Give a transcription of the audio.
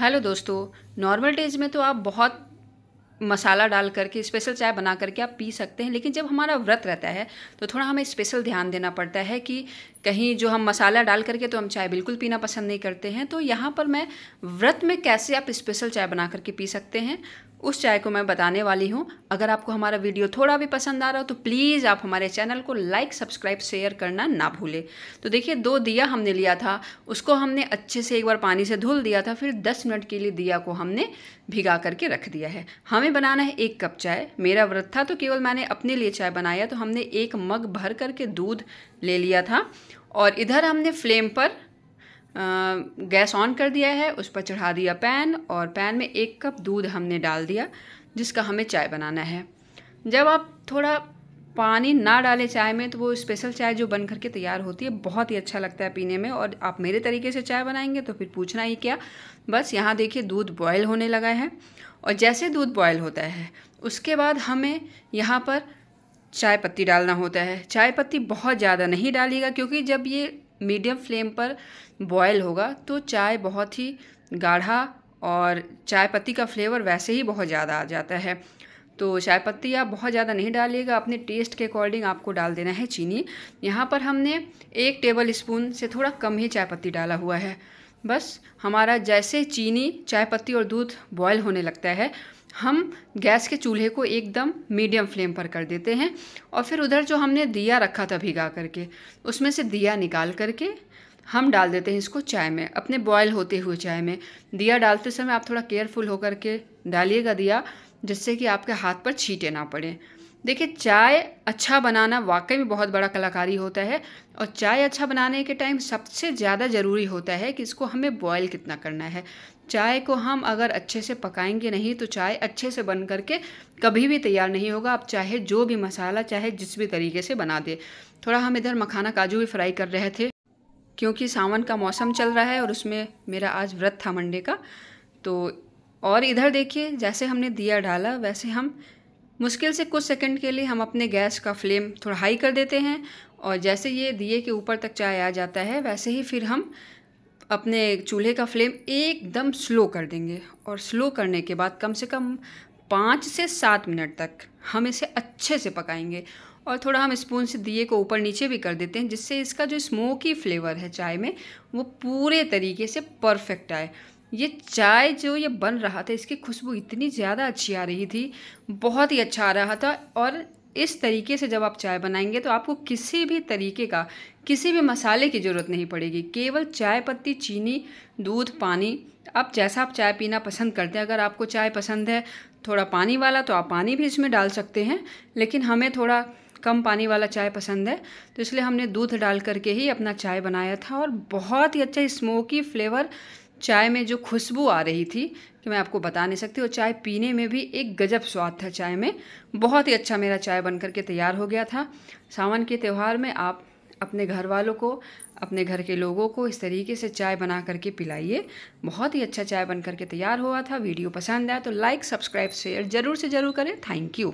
hello दोस्तों normal days में तो आप बहुत मसाला डाल करके स्पेशल चाय बना करके आप पी सकते हैं लेकिन जब हमारा व्रत रहता है तो थोड़ा हमें स्पेशल ध्यान देना पड़ता है कि कहीं जो हम मसाला डाल करके तो हम चाय बिल्कुल पीना पसंद नहीं करते हैं तो यहाँ पर मैं व्रत में कैसे आप स्पेशल चाय बना करके पी सकते हैं उस चाय को मैं बताने वाली हूँ अगर आपको हमारा वीडियो थोड़ा भी पसंद आ रहा हो तो प्लीज़ आप हमारे चैनल को लाइक सब्सक्राइब शेयर करना ना भूलें तो देखिए दो दिया हमने लिया था उसको हमने अच्छे से एक बार पानी से धुल दिया था फिर 10 मिनट के लिए दिया को हमने भिगा करके रख दिया है हमें हमें बनाना है एक कप चाय मेरा व्रत था तो केवल मैंने अपने लिए चाय बनाया तो हमने एक मग भर करके दूध ले लिया था और इधर हमने फ्लेम पर गैस ऑन कर दिया है उस पर चढ़ा दिया पैन और पैन में एक कप दूध हमने डाल दिया जिसका हमें चाय बनाना है जब आप थोड़ा पानी ना डालें चाय में तो वो स्पेशल चाय जो बन करके तैयार होती है बहुत ही अच्छा लगता है पीने में और आप मेरे तरीके से चाय बनाएंगे तो फिर पूछना ही क्या बस यहाँ देखिए दूध बॉयल होने लगा है और जैसे दूध बॉयल होता है उसके बाद हमें यहाँ पर चाय पत्ती डालना होता है चाय पत्ती बहुत ज़्यादा नहीं डालिएगा क्योंकि जब ये मीडियम फ्लेम पर बॉयल होगा तो चाय बहुत ही गाढ़ा और चाय पत्ती का फ्लेवर वैसे ही बहुत ज़्यादा आ जाता है तो चाय पत्ती आप बहुत ज़्यादा नहीं डालिएगा अपने टेस्ट के अकॉर्डिंग आपको डाल देना है चीनी यहाँ पर हमने एक टेबल स्पून से थोड़ा कम ही चाय पत्ती डाला हुआ है बस हमारा जैसे चीनी चाय पत्ती और दूध बॉयल होने लगता है हम गैस के चूल्हे को एकदम मीडियम फ्लेम पर कर देते हैं और फिर उधर जो हमने दिया रखा था भिगा करके उसमें से दिया निकाल करके हम डाल देते हैं इसको चाय में अपने बॉयल होते हुए चाय में दिया डालते समय आप थोड़ा केयरफुल होकर के डालिएगा दिया जिससे कि आपके हाथ पर छीटे ना पड़े देखिए चाय अच्छा बनाना वाकई में बहुत बड़ा कलाकारी होता है और चाय अच्छा बनाने के टाइम सबसे ज़्यादा ज़रूरी होता है कि इसको हमें बॉयल कितना करना है चाय को हम अगर अच्छे से पकाएंगे नहीं तो चाय अच्छे से बन करके कभी भी तैयार नहीं होगा आप चाहे जो भी मसाला चाहे जिस भी तरीके से बना दे थोड़ा हम इधर मखाना काजू भी फ्राई कर रहे थे क्योंकि सावन का मौसम चल रहा है और उसमें मेरा आज व्रत था मंडे का तो और इधर देखिए जैसे हमने दिया डाला वैसे हम मुश्किल से कुछ सेकंड के लिए हम अपने गैस का फ्लेम थोड़ा हाई कर देते हैं और जैसे ये दिए के ऊपर तक चाय आ जाता है वैसे ही फिर हम अपने चूल्हे का फ्लेम एकदम स्लो कर देंगे और स्लो करने के बाद कम से कम पाँच से सात मिनट तक हम इसे अच्छे से पकाएंगे और थोड़ा हम स्पून से दिए को ऊपर नीचे भी कर देते हैं जिससे इसका जो स्मोकी फ्लेवर है चाय में वो पूरे तरीके से परफेक्ट आए ये चाय जो ये बन रहा था इसकी खुशबू इतनी ज़्यादा अच्छी आ रही थी बहुत ही अच्छा आ रहा था और इस तरीके से जब आप चाय बनाएंगे तो आपको किसी भी तरीके का किसी भी मसाले की ज़रूरत नहीं पड़ेगी केवल चाय पत्ती चीनी दूध पानी आप जैसा आप चाय पीना पसंद करते हैं अगर आपको चाय पसंद है थोड़ा पानी वाला तो आप पानी भी इसमें डाल सकते हैं लेकिन हमें थोड़ा कम पानी वाला चाय पसंद है तो इसलिए हमने दूध डाल करके ही अपना चाय बनाया था और बहुत ही अच्छा स्मोकी फ्लेवर चाय में जो खुशबू आ रही थी कि मैं आपको बता नहीं सकती और चाय पीने में भी एक गजब स्वाद था चाय में बहुत ही अच्छा मेरा चाय बन करके तैयार हो गया था सावन के त्यौहार में आप अपने घर वालों को अपने घर के लोगों को इस तरीके से चाय बना करके पिलाइए बहुत ही अच्छा चाय बन करके तैयार हुआ था वीडियो पसंद आया तो लाइक सब्सक्राइब शेयर ज़रूर से ज़रूर करें थैंक यू